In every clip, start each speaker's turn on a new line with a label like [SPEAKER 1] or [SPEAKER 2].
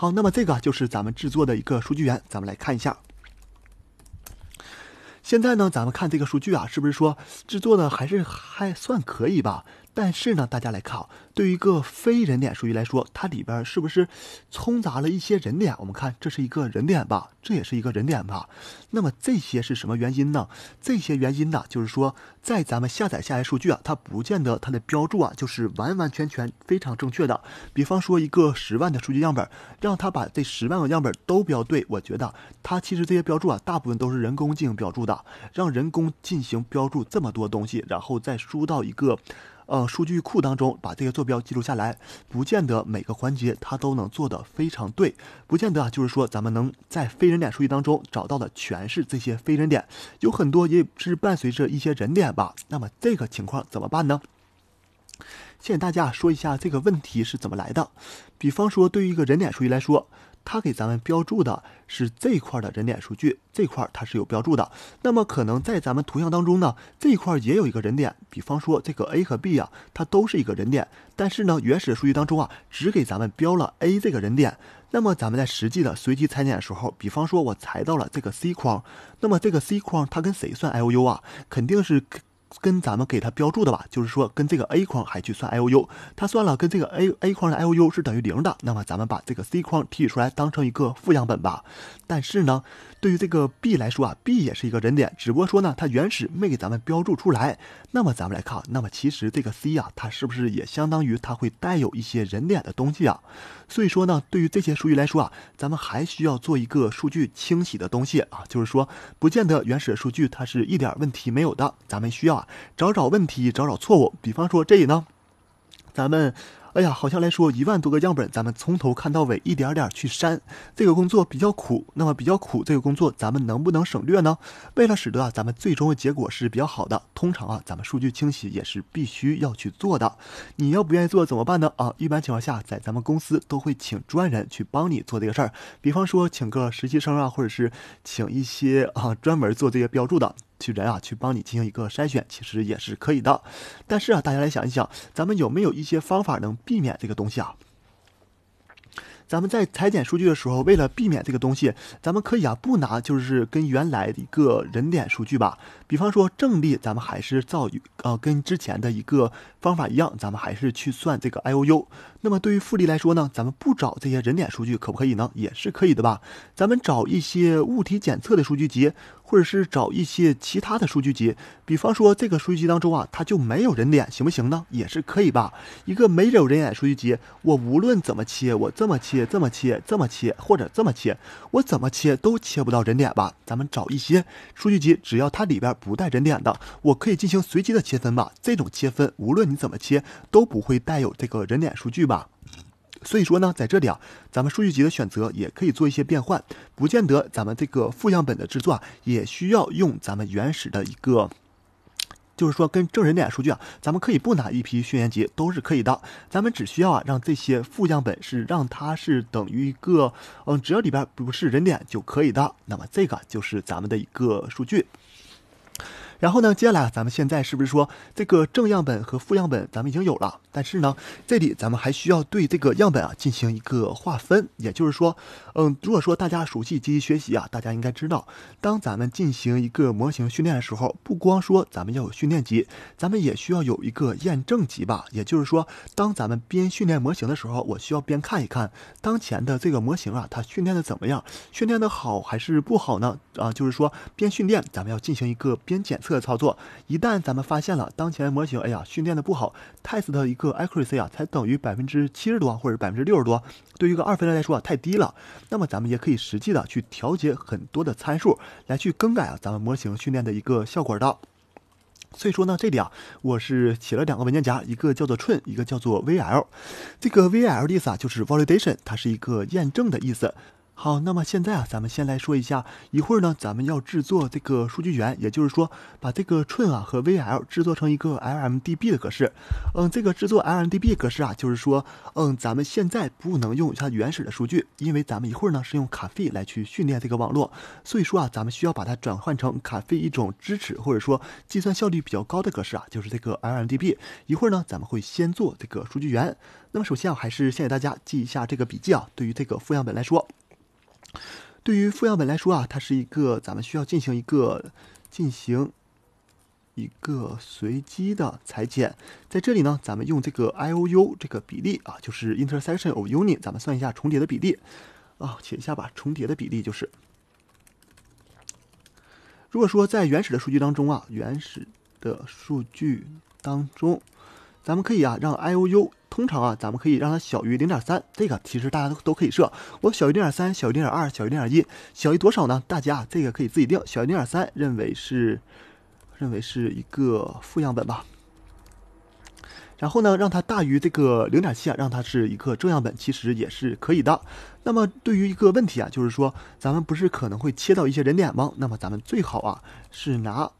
[SPEAKER 1] 好，那么这个就是咱们制作的一个数据源，咱们来看一下。现在呢，咱们看这个数据啊，是不是说制作的还是还算可以吧？但是呢，大家来看，对于一个非人脸数据来说，它里边是不是充杂了一些人脸？我们看，这是一个人脸吧，这也是一个人脸吧。那么这些是什么原因呢？这些原因呢，就是说，在咱们下载下来数据啊，它不见得它的标注啊，就是完完全全非常正确的。比方说，一个十万的数据样本，让它把这十万个样本都标对，我觉得它其实这些标注啊，大部分都是人工进行标注的，让人工进行标注这么多东西，然后再输到一个。呃，数据库当中把这些坐标记录下来，不见得每个环节它都能做得非常对，不见得啊，就是说咱们能在非人脸数据当中找到的全是这些非人脸，有很多也是伴随着一些人脸吧。那么这个情况怎么办呢？先大家说一下这个问题是怎么来的，比方说对于一个人脸数据来说。它给咱们标注的是这块的人脸数据，这块它是有标注的。那么可能在咱们图像当中呢，这块也有一个人脸，比方说这个 A 和 B 啊，它都是一个人脸，但是呢，原始数据当中啊，只给咱们标了 A 这个人脸。那么咱们在实际的随机裁剪的时候，比方说我裁到了这个 C 框，那么这个 C 框它跟谁算 LU 啊？肯定是。跟咱们给它标注的吧，就是说跟这个 A 框还去算 I O U，它算了跟这个 A A 框的 I O U 是等于零的，那么咱们把这个 C 框提取出来当成一个负样本吧。但是呢，对于这个 B 来说啊，B 也是一个人脸，只不过说呢它原始没给咱们标注出来。那么咱们来看，那么其实这个 C 呀，它是不是也相当于它会带有一些人脸的东西啊？所以说呢，对于这些数据来说啊，咱们还需要做一个数据清洗的东西啊，就是说不见得原始数据它是一点问题没有的，咱们需要。找找问题，找找错误。比方说这里呢，咱们，哎呀，好像来说一万多个样本，咱们从头看到尾，一点点去删，这个工作比较苦。那么比较苦这个工作，咱们能不能省略呢？为了使得啊，咱们最终的结果是比较好的，通常啊，咱们数据清洗也是必须要去做的。你要不愿意做怎么办呢？啊，一般情况下，在咱们公司都会请专人去帮你做这个事儿。比方说，请个实习生啊，或者是请一些啊专门做这些标注的。去人啊，去帮你进行一个筛选，其实也是可以的。但是啊，大家来想一想，咱们有没有一些方法能避免这个东西啊？咱们在裁剪数据的时候，为了避免这个东西，咱们可以啊，不拿就是跟原来的一个人脸数据吧。比方说正例，咱们还是照呃，跟之前的一个方法一样，咱们还是去算这个 I O U。那么对于负例来说呢，咱们不找这些人脸数据可不可以呢？也是可以的吧。咱们找一些物体检测的数据集。或者是找一些其他的数据集，比方说这个数据集当中啊，它就没有人脸，行不行呢？也是可以吧。一个没有人脸数据集，我无论怎么切，我这么切、这么切、这么切，或者这么切，我怎么切都切不到人脸吧。咱们找一些数据集，只要它里边不带人脸的，我可以进行随机的切分吧。这种切分，无论你怎么切，都不会带有这个人脸数据吧。所以说呢，在这里啊，咱们数据集的选择也可以做一些变换，不见得咱们这个负样本的制作啊，也需要用咱们原始的一个，就是说跟证人脸数据啊，咱们可以不拿一批训练集都是可以的，咱们只需要啊让这些负样本是让它是等于一个，嗯，只要里边不是人脸就可以的，那么这个就是咱们的一个数据。然后呢，接下来咱们现在是不是说这个正样本和负样本咱们已经有了？但是呢，这里咱们还需要对这个样本啊进行一个划分。也就是说，嗯，如果说大家熟悉机器学习啊，大家应该知道，当咱们进行一个模型训练的时候，不光说咱们要有训练集，咱们也需要有一个验证集吧。也就是说，当咱们边训练模型的时候，我需要边看一看当前的这个模型啊，它训练的怎么样，训练的好还是不好呢？啊，就是说边训练，咱们要进行一个边检测。个操作，一旦咱们发现了当前模型，哎呀，训练的不好，test 的一个 accuracy 啊，才等于百分之七十多或者百分之六十多，对于一个二分类来说啊，太低了。那么咱们也可以实际的去调节很多的参数，来去更改啊，咱们模型训练的一个效果的。所以说呢，这里啊，我是起了两个文件夹，一个叫做 train，一个叫做 vl。这个 vl 的意思啊，就是 validation，它是一个验证的意思。好，那么现在啊，咱们先来说一下，一会儿呢，咱们要制作这个数据源，也就是说，把这个 trun 啊和 VL 制作成一个 LMDB 的格式。嗯，这个制作 LMDB 格式啊，就是说，嗯，咱们现在不能用它原始的数据，因为咱们一会儿呢是用卡费来去训练这个网络，所以说啊，咱们需要把它转换成卡费一种支持或者说计算效率比较高的格式啊，就是这个 LMDB。一会儿呢，咱们会先做这个数据源。那么首先，我还是先给大家记一下这个笔记啊，对于这个负样本来说。对于负样本来说啊，它是一个咱们需要进行一个进行一个随机的裁剪。在这里呢，咱们用这个 I O U 这个比例啊，就是 Intersection of u n i t 咱们算一下重叠的比例啊，写一下吧。重叠的比例就是，如果说在原始的数据当中啊，原始的数据当中。咱们可以啊，让 IOU 通常啊，咱们可以让它小于零点三，这个其实大家都都可以设。我小于零点三，小于零点二，小于零点一，小于多少呢？大家这个可以自己定，小于零点三，认为是认为是一个负样本吧。然后呢，让它大于这个零点七啊，让它是一个正样本，其实也是可以的。那么对于一个问题啊，就是说咱们不是可能会切到一些人脸吗？那么咱们最好啊是拿。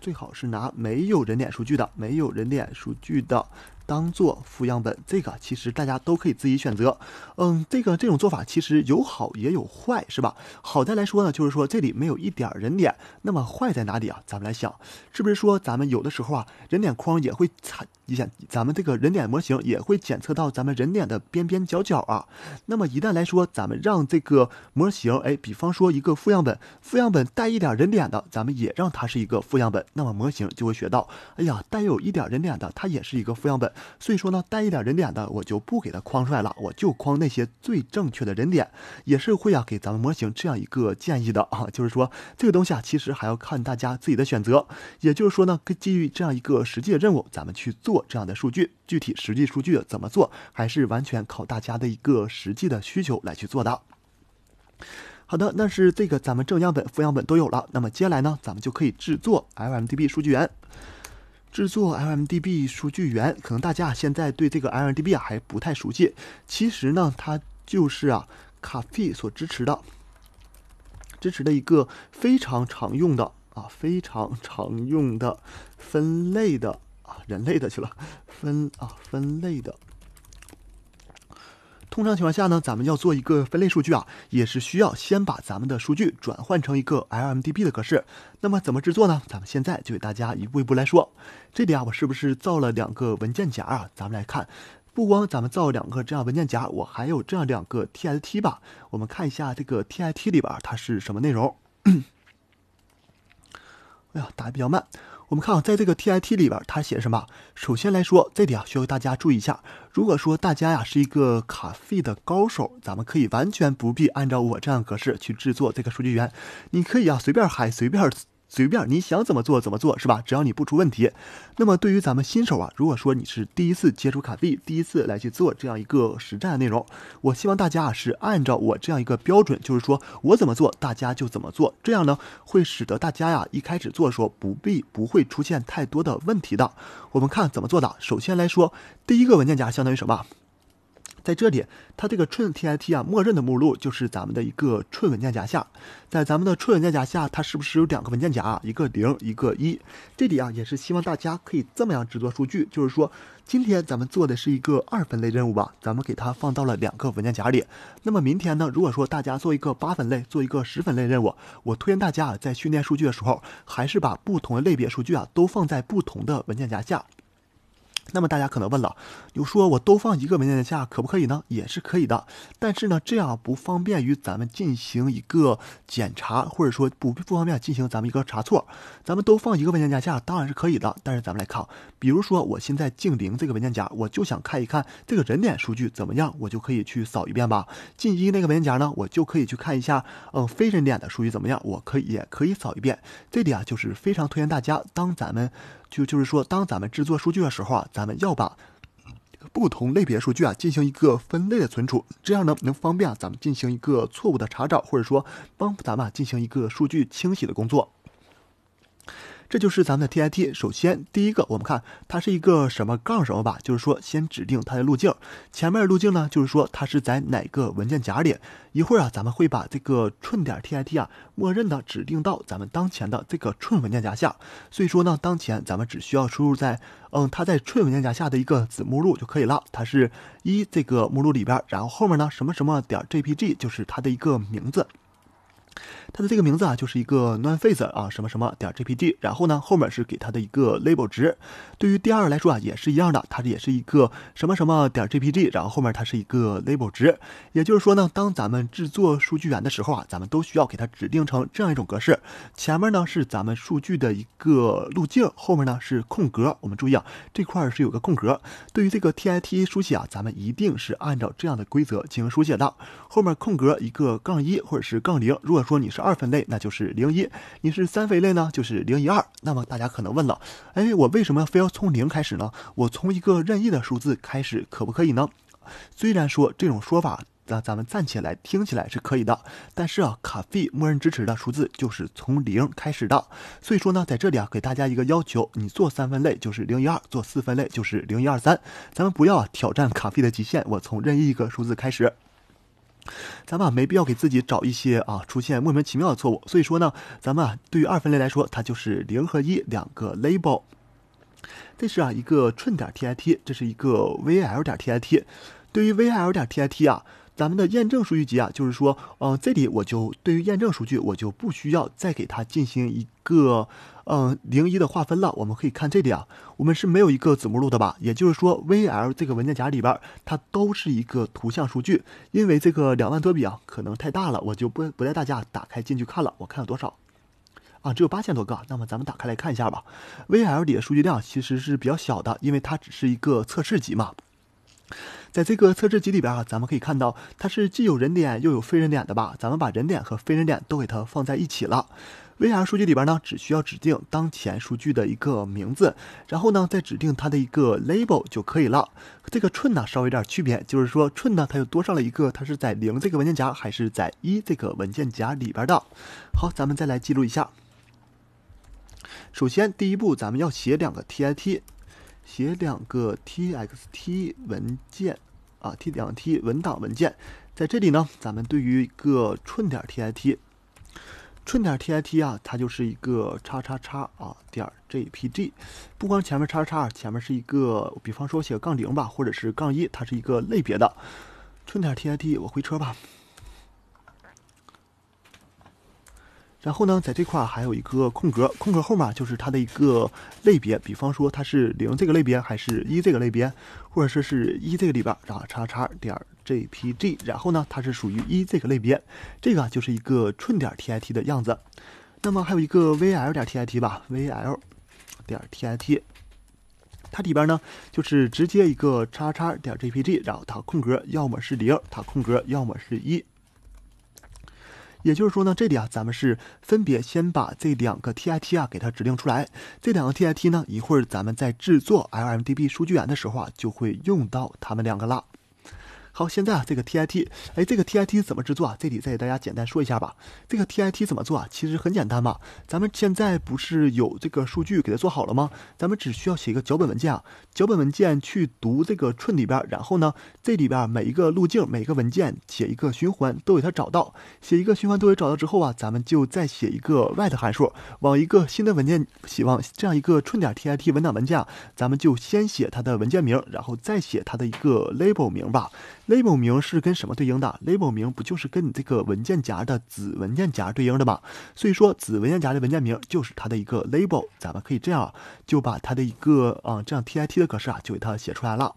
[SPEAKER 1] 最好是拿没有人脸数据的、没有人脸数据的当做副样本，这个其实大家都可以自己选择。嗯，这个这种做法其实有好也有坏，是吧？好在来说呢，就是说这里没有一点儿人脸，那么坏在哪里啊？咱们来想，是不是说咱们有的时候啊，人脸框也会产？你想，咱们这个人脸模型也会检测到咱们人脸的边边角角啊。那么一旦来说，咱们让这个模型，哎，比方说一个负样本，负样本带一点人脸的，咱们也让它是一个负样本，那么模型就会学到，哎呀，带有一点人脸的，它也是一个负样本。所以说呢，带一点人脸的，我就不给它框出来了，我就框那些最正确的人脸，也是会啊给咱们模型这样一个建议的啊。就是说这个东西啊，其实还要看大家自己的选择。也就是说呢，基于这样一个实际的任务，咱们去做。这样的数据，具体实际数据怎么做，还是完全靠大家的一个实际的需求来去做的。好的，那是这个咱们正样本、负样本都有了，那么接下来呢，咱们就可以制作 LMDB 数据源。制作 LMDB 数据源，可能大家现在对这个 LMDB 啊还不太熟悉。其实呢，它就是啊 k a f 所支持的，支持的一个非常常用的啊，非常常用的分类的。啊，人类的去了分啊，分类的。通常情况下呢，咱们要做一个分类数据啊，也是需要先把咱们的数据转换成一个 LMDB 的格式。那么怎么制作呢？咱们现在就给大家一步一步来说。这里啊，我是不是造了两个文件夹啊？咱们来看，不光咱们造两个这样文件夹，我还有这样两个 t x t 吧。我们看一下这个 t i t 里边它是什么内容。哎呀，打的比较慢。我们看，在这个 T I T 里边，它写什么？首先来说，这里啊，需要大家注意一下。如果说大家呀是一个卡费的高手，咱们可以完全不必按照我这样格式去制作这个数据源，你可以啊随便嗨，随便。随便你想怎么做怎么做是吧？只要你不出问题。那么对于咱们新手啊，如果说你是第一次接触卡币，第一次来去做这样一个实战的内容，我希望大家啊是按照我这样一个标准，就是说我怎么做，大家就怎么做，这样呢会使得大家呀一开始做的时候不必不会出现太多的问题的。我们看怎么做的，首先来说第一个文件夹相当于什么？在这里，它这个 trun T I T 啊，默认的目录就是咱们的一个 trun 文件夹下。在咱们的 trun 文件夹下，它是不是有两个文件夹啊？一个零，一个一。这里啊，也是希望大家可以这么样制作数据，就是说，今天咱们做的是一个二分类任务吧，咱们给它放到了两个文件夹里。那么明天呢，如果说大家做一个八分类，做一个十分类任务，我推荐大家啊，在训练数据的时候，还是把不同的类别数据啊，都放在不同的文件夹下。那么大家可能问了，有说我都放一个文件夹下可不可以呢？也是可以的，但是呢，这样不方便于咱们进行一个检查，或者说不不方便进行咱们一个查错。咱们都放一个文件夹下当然是可以的，但是咱们来看，比如说我现在静零这个文件夹，我就想看一看这个人脸数据怎么样，我就可以去扫一遍吧。进一那个文件夹呢，我就可以去看一下，嗯，非人脸的数据怎么样，我可以也可以扫一遍。这里啊，就是非常推荐大家，当咱们。就就是说，当咱们制作数据的时候啊，咱们要把不同类别数据啊进行一个分类的存储，这样呢能方便啊、咱们进行一个错误的查找，或者说帮助咱们进行一个数据清洗的工作。这就是咱们的 T I T。首先，第一个，我们看它是一个什么杠什么吧，就是说先指定它的路径。前面的路径呢，就是说它是在哪个文件夹里。一会儿啊，咱们会把这个寸点 T I T 啊，默认的指定到咱们当前的这个寸文件夹下。所以说呢，当前咱们只需要输入在，嗯，它在寸文件夹下的一个子目录就可以了。它是一这个目录里边，然后后面呢什么什么点 J P G 就是它的一个名字。它的这个名字啊，就是一个 nonface 啊什么什么点 jpg，然后呢后面是给它的一个 label 值。对于第二来说啊，也是一样的，它也是一个什么什么点 jpg，然后后面它是一个 label 值。也就是说呢，当咱们制作数据源的时候啊，咱们都需要给它指定成这样一种格式，前面呢是咱们数据的一个路径，后面呢是空格。我们注意啊，这块是有个空格。对于这个 t i t 书写啊，咱们一定是按照这样的规则进行书写的，后面空格一个杠一或者是杠零，如果说你是二分类，那就是零一；你是三分类呢，就是零一二。那么大家可能问了，哎，我为什么非要从零开始呢？我从一个任意的数字开始可不可以呢？虽然说这种说法，那咱们暂且来听起来是可以的，但是啊，卡费默认支持的数字就是从零开始的。所以说呢，在这里啊，给大家一个要求，你做三分类就是零一二，做四分类就是零一二三。咱们不要挑战卡费的极限，我从任意一个数字开始。咱们啊没必要给自己找一些啊出现莫名其妙的错误，所以说呢，咱们啊对于二分类来说，它就是零和一两个 label。这是啊一个纯点 tit，这是一个 vl 点 tit。对于 vl 点 tit 啊。咱们的验证数据集啊，就是说，嗯，这里我就对于验证数据，我就不需要再给它进行一个，嗯，零一的划分了。我们可以看这里啊，我们是没有一个子目录的吧？也就是说，vl 这个文件夹里边，它都是一个图像数据，因为这个两万多笔啊，可能太大了，我就不不带大家打开进去看了。我看了多少？啊，只有八千多个。那么咱们打开来看一下吧。vl 里的数据量其实是比较小的，因为它只是一个测试集嘛。在这个测试集里边啊，咱们可以看到它是既有人脸又有非人脸的吧？咱们把人脸和非人脸都给它放在一起了。V R 数据里边呢，只需要指定当前数据的一个名字，然后呢再指定它的一个 label 就可以了。这个寸呢稍微有点区别，就是说寸呢它又多上了一个，它是在零这个文件夹还是在一这个文件夹里边的？好，咱们再来记录一下。首先第一步，咱们要写两个 T I T。写两个 txt 文件啊，t 两 t 文档文件，在这里呢，咱们对于一个寸点 t i t，寸点 t i t 啊，它就是一个叉叉叉啊点 j p g，不光前面叉叉，前面是一个，比方说写个杠零吧，或者是杠一，它是一个类别的寸点 t i t，我回车吧。然后呢，在这块还有一个空格，空格后面就是它的一个类别，比方说它是零这个类别，还是一这个类别，或者说是一这个里边儿，然后叉叉点儿 jpg，然后呢，它是属于一这个类别，这个就是一个寸点 tit 的样子。那么还有一个 vl 点儿 tit 吧，vl 点儿 tit，它里边呢就是直接一个叉叉点 jpg，然后它空格要么是零，它空格要么是一。也就是说呢，这里啊，咱们是分别先把这两个 T I T 啊给它指定出来，这两个 T I T 呢，一会儿咱们在制作 L M D B 数据源的时候啊，就会用到它们两个了。好，现在啊，这个 T I T，哎，这个 T I T 怎么制作啊？这里再给大家简单说一下吧。这个 T I T 怎么做啊？其实很简单嘛。咱们现在不是有这个数据给它做好了吗？咱们只需要写一个脚本文件啊，脚本文件去读这个寸里边，然后呢，这里边每一个路径、每一个文件写一个循环，都给它找到。写一个循环都给找到之后啊，咱们就再写一个 w h i t e 函数，往一个新的文件写，往这样一个寸点 T I T 文档文件，咱们就先写它的文件名，然后再写它的一个 label 名吧。Label 名是跟什么对应的？Label 名不就是跟你这个文件夹的子文件夹对应的吗？所以说子文件夹的文件名就是它的一个 Label，咱们可以这样就把它的一个啊这样 TIT 的格式啊就给它写出来了。